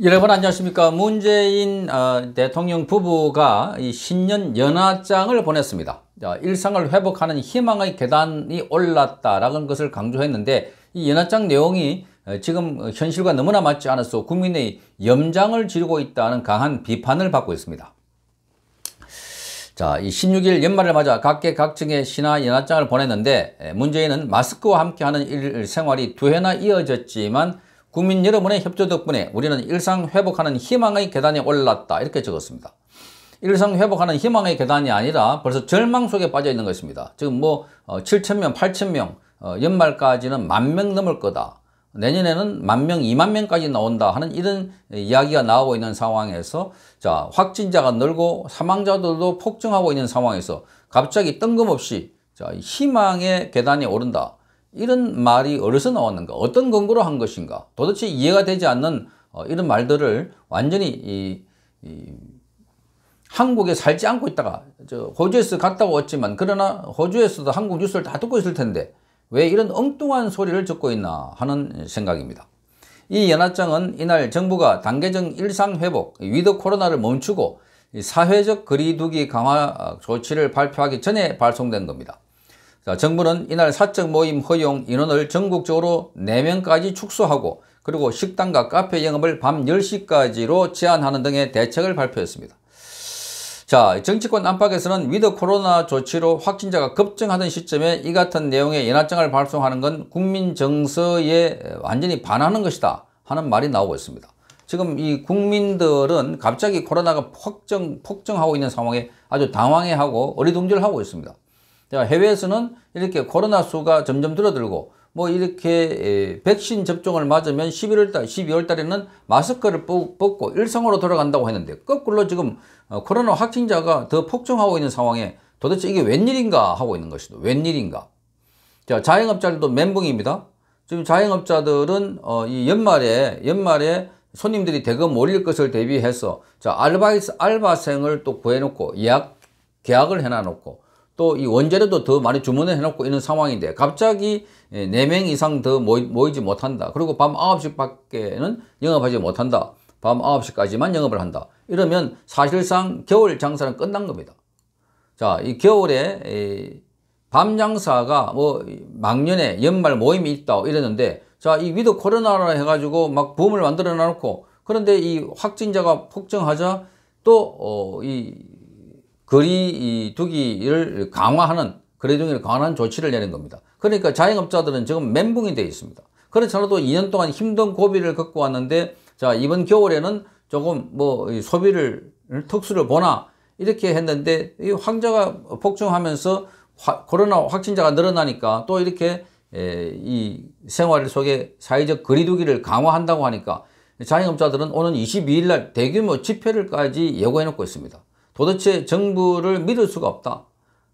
여러분 안녕하십니까 문재인 어, 대통령 부부가 신년 연하장을 보냈습니다 일상을 회복하는 희망의 계단이 올랐다라는 것을 강조했는데 이 연하장 내용이 어, 지금 현실과 너무나 맞지 않아서 국민의 염장을 지르고 있다는 강한 비판을 받고 있습니다 자, 이 16일 연말을 맞아 각계각층의 신화 연하장을 보냈는데 문재인은 마스크와 함께하는 일, 생활이 두 해나 이어졌지만 국민 여러분의 협조 덕분에 우리는 일상 회복하는 희망의 계단에 올랐다 이렇게 적었습니다. 일상 회복하는 희망의 계단이 아니라 벌써 절망 속에 빠져 있는 것입니다. 지금 뭐 7천명, 어, 8천명, 어, 연말까지는 만 명 넘을 거다. 내년에는 만 명, 2만 명까지 나온다 하는 이런 이야기가 나오고 있는 상황에서 자 확진자가 늘고 사망자들도 폭증하고 있는 상황에서 갑자기 뜬금없이 자 희망의 계단에 오른다. 이런 말이 어디서 나왔는가 어떤 근거로 한 것인가 도대체 이해가 되지 않는 어, 이런 말들을 완전히 이, 이 한국에 살지 않고 있다가 저 호주에서 갔다 왔지만 그러나 호주에서도 한국 뉴스를 다 듣고 있을 텐데 왜 이런 엉뚱한 소리를 듣고 있나 하는 생각입니다. 이 연합장은 이날 정부가 단계적 일상회복, 위드 코로나를 멈추고 사회적 거리두기 강화 조치를 발표하기 전에 발송된 겁니다. 자, 정부는 이날 사적 모임 허용 인원을 전국적으로 4명까지 축소하고 그리고 식당과 카페 영업을 밤 10시까지로 제한하는 등의 대책을 발표했습니다. 자, 정치권 안팎에서는 위드 코로나 조치로 확진자가 급증하던 시점에 이 같은 내용의 연합장을 발송하는 건 국민 정서에 완전히 반하는 것이다 하는 말이 나오고 있습니다. 지금 이 국민들은 갑자기 코로나가 폭증, 폭증하고 있는 상황에 아주 당황해하고 어리둥절하고 있습니다. 해외에서는 이렇게 코로나 수가 점점 줄어들고 뭐 이렇게 백신 접종을 맞으면 11월 달, 12월 달에는 마스크를 벗고 일상으로 돌아간다고 했는데 거꾸로 지금 어, 코로나 확진자가 더 폭증하고 있는 상황에 도대체 이게 웬일인가 하고 있는 것이죠. 웬일인가. 자, 자영업자들도 멘붕입니다. 지금 자영업자들은 어, 이 연말에 연말에 손님들이 대거 몰릴 것을 대비해서 자, 알바이스 알바생을 또 구해 놓고 예약 계약을 해놔 놓고 또이 원재료도 더 많이 주문을 해놓고 있는 상황인데 갑자기 4명 예, 이상 더 모이, 지 못한다. 그리고 밤 9시밖에는 영업하지 못한다. 밤 9시까지만 영업을 한다. 이러면 사실상 겨울 장사는 끝난 겁니다. 자, 이 겨울에 밤 장사가 뭐 막년에 연말 모임이 있다 이랬는데 자, 이 위드 코로나라 해가지고 막 붐을 만들어 놔놓고 그런데 이 확진자가 폭증하자 또이 어, 거리 두기를 강화하는 거리두기를 강화하는 조치를 내린 겁니다. 그러니까 자영업자들은 지금 멘붕이 되어 있습니다. 그렇잖아도 2년 동안 힘든 고비를 겪고 왔는데 자 이번 겨울에는 조금 뭐 소비를 특수를 보나 이렇게 했는데 이황자가 폭증하면서 화, 코로나 확진자가 늘어나니까 또 이렇게 에, 이 생활 속에 사회적 거리두기를 강화한다고 하니까 자영업자들은 오는 22일 날 대규모 집회를까지 예고해 놓고 있습니다. 도대체 정부를 믿을 수가 없다.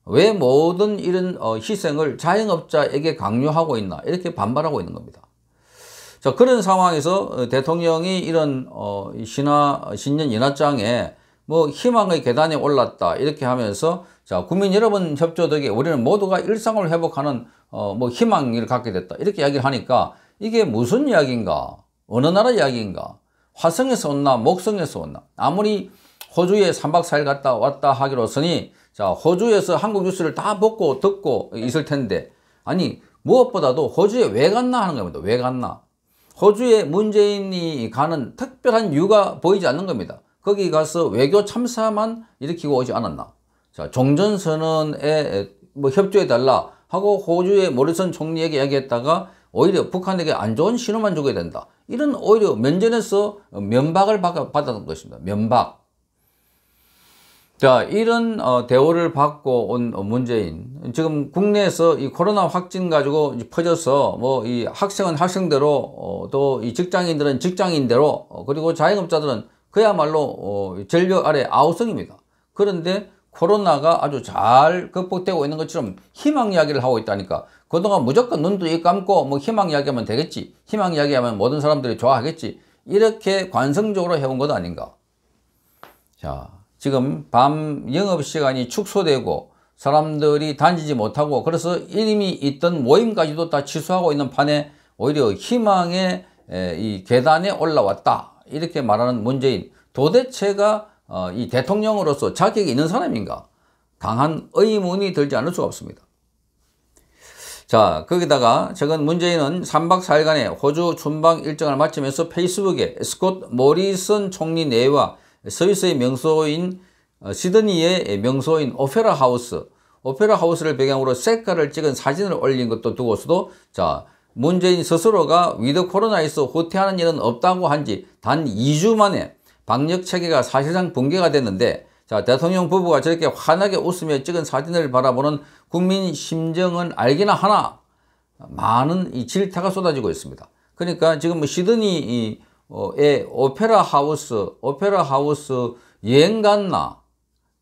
왜 모든 이런 어, 희생을 자영업자에게 강요하고 있나 이렇게 반발하고 있는 겁니다. 자 그런 상황에서 어, 대통령이 이런 어, 신화 신년 인하장에 뭐 희망의 계단에 올랐다 이렇게 하면서 자 국민 여러분 협조 덕에 우리는 모두가 일상을 회복하는 뭐 희망을 갖게 됐다 이렇게 이야기를 하니까 이게 무슨 이야기인가 어느 나라 이야기인가 화성에서 온나 목성에서 온나 아무리 호주에 3박 4일 갔다 왔다 하기로했으니자 호주에서 한국 뉴스를 다 보고 듣고 있을 텐데 아니 무엇보다도 호주에 왜 갔나 하는 겁니다. 왜 갔나. 호주에 문재인이 가는 특별한 이유가 보이지 않는 겁니다. 거기 가서 외교 참사만 일으키고 오지 않았나. 자, 종전선언에 뭐 협조해달라 하고 호주의 모리슨 총리에게 얘기했다가 오히려 북한에게 안 좋은 신호만 주게 된다. 이런 오히려 면전에서 면박을 받았던 것입니다. 면박. 자, 이런 어, 대우를 받고 온 문재인. 지금 국내에서 이 코로나 확진 가지고 퍼져서 뭐 이 학생은 학생대로 어, 또 이 직장인들은 직장인대로 어, 그리고 자영업자들은 그야말로 어, 전력 아래 아우성입니다. 그런데 코로나가 아주 잘 극복되고 있는 것처럼 희망 이야기를 하고 있다니까 그동안 무조건 눈도 입 감고 뭐 희망 이야기하면 되겠지 희망 이야기하면 모든 사람들이 좋아하겠지 이렇게 관성적으로 해온 것 아닌가 자 지금 밤 영업시간이 축소되고 사람들이 다니지 못하고 그래서 이름이 있던 모임까지도 다 취소하고 있는 판에 오히려 희망의 이 계단에 올라왔다 이렇게 말하는 문재인 도대체가 어, 이 대통령으로서 자격이 있는 사람인가 강한 의문이 들지 않을 수가 없습니다. 자 거기다가 최근 문재인은 3박 4일간의 호주 춘방 일정을 마치면서 페이스북에 스콧 모리슨 총리 내와 스위스의 명소인 어, 시드니의 명소인 오페라 하우스 오페라 하우스를 배경으로 색깔을 찍은 사진을 올린 것도 두고서도 자 문재인 스스로가 위드 코로나에서 후퇴하는 일은 없다고 한지 단 2주 만에 방역 체계가 사실상 붕괴가 됐는데 자 대통령 부부가 저렇게 환하게 웃으며 찍은 사진을 바라보는 국민 심정은 알기나 하나 많은 이 질타가 쏟아지고 있습니다. 그러니까 지금 뭐 시드니 에 어, 예, 오페라 하우스, 오페라 하우스 여행 갔나?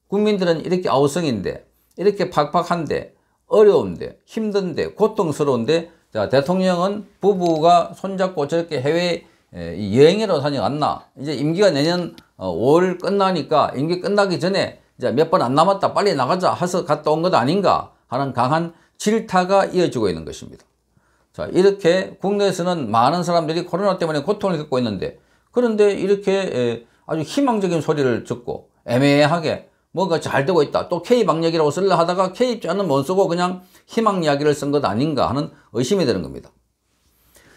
국민들은 이렇게 아우성인데, 이렇게 팍팍한데, 어려운데, 힘든데, 고통스러운데, 자, 대통령은 부부가 손잡고 저렇게 해외 여행으로 다녀갔나? 이제 임기가 내년 5월 어, 끝나니까 임기 끝나기 전에 이제 몇번 안 남았다 빨리 나가자 해서 갔다 온 것 아닌가 하는 강한 질타가 이어지고 있는 것입니다. 자 이렇게 국내에서는 많은 사람들이 코로나 때문에 고통을 겪고 있는데 그런데 이렇게 아주 희망적인 소리를 듣고 애매하게 뭔가 잘 되고 있다. 또 K방역이라고 쓸려 하다가 K입자는 못 쓰고 그냥 희망 이야기를 쓴 것 아닌가 하는 의심이 되는 겁니다.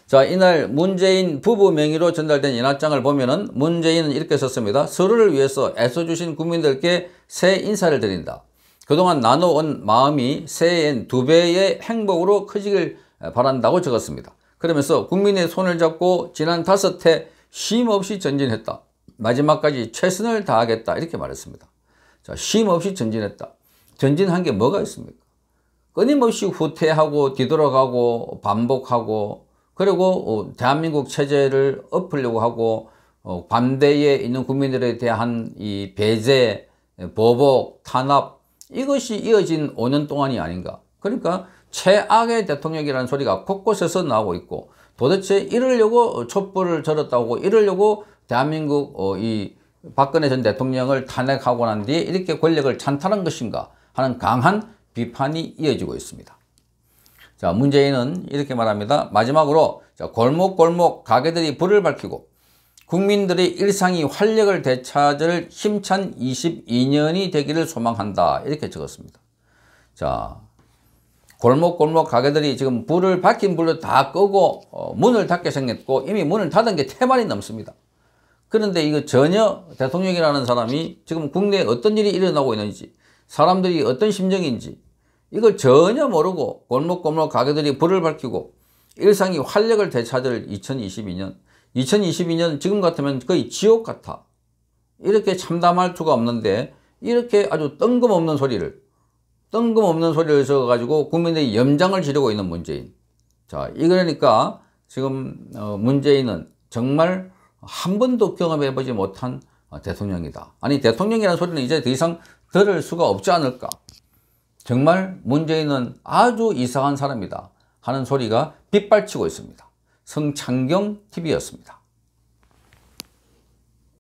자, 이날 문재인 부부 명의로 전달된 연합장을 보면은 문재인은 이렇게 썼습니다. 서로를 위해서 애써주신 국민들께 새 인사를 드린다. 그동안 나눠온 마음이 새해엔 두 배의 행복으로 커지길 바란다고 적었습니다. 그러면서 국민의 손을 잡고 지난 다섯 해 쉼없이 전진했다. 마지막까지 최선을 다하겠다 이렇게 말했습니다. 자, 쉼없이 전진했다. 전진한 게 뭐가 있습니까? 끊임없이 후퇴하고 뒤돌아가고 반복하고 그리고 어, 대한민국 체제를 엎으려고 하고 어, 반대에 있는 국민들에 대한 이 배제, 보복, 탄압 이것이 이어진 5년 동안이 아닌가. 그러니까 최악의 대통령이라는 소리가 곳곳에서 나오고 있고 도대체 이러려고 촛불을 절었다고 이러려고 대한민국 어, 이 박근혜 전 대통령을 탄핵하고 난 뒤에 이렇게 권력을 찬탈한 것인가 하는 강한 비판이 이어지고 있습니다. 자 문재인은 이렇게 말합니다. 마지막으로 골목골목 가게들이 불을 밝히고 국민들의 일상이 활력을 되찾을 힘찬 22년이 되기를 소망한다 이렇게 적었습니다. 자 골목골목 가게들이 지금 불을 밝힌 불을 다 끄고 어, 문을 닫게 생겼고 이미 문을 닫은 게 태만이 넘습니다. 그런데 이거 전혀 대통령이라는 사람이 지금 국내에 어떤 일이 일어나고 있는지 사람들이 어떤 심정인지 이걸 전혀 모르고 골목골목 가게들이 불을 밝히고 일상이 활력을 되찾을 2022년 2022년 지금 같으면 거의 지옥 같아 이렇게 참담할 수가 없는데 이렇게 아주 뜬금없는 소리를 뜬금없는 소리를 써가지고 국민들이 염장을 지르고 있는 문재인. 자, 이러니까 지금 어, 문재인은 정말 한 번도 경험해보지 못한 어, 대통령이다. 아니 대통령이라는 소리는 이제 더 이상 들을 수가 없지 않을까. 정말 문재인은 아주 이상한 사람이다 하는 소리가 빗발치고 있습니다. 성창경 TV였습니다.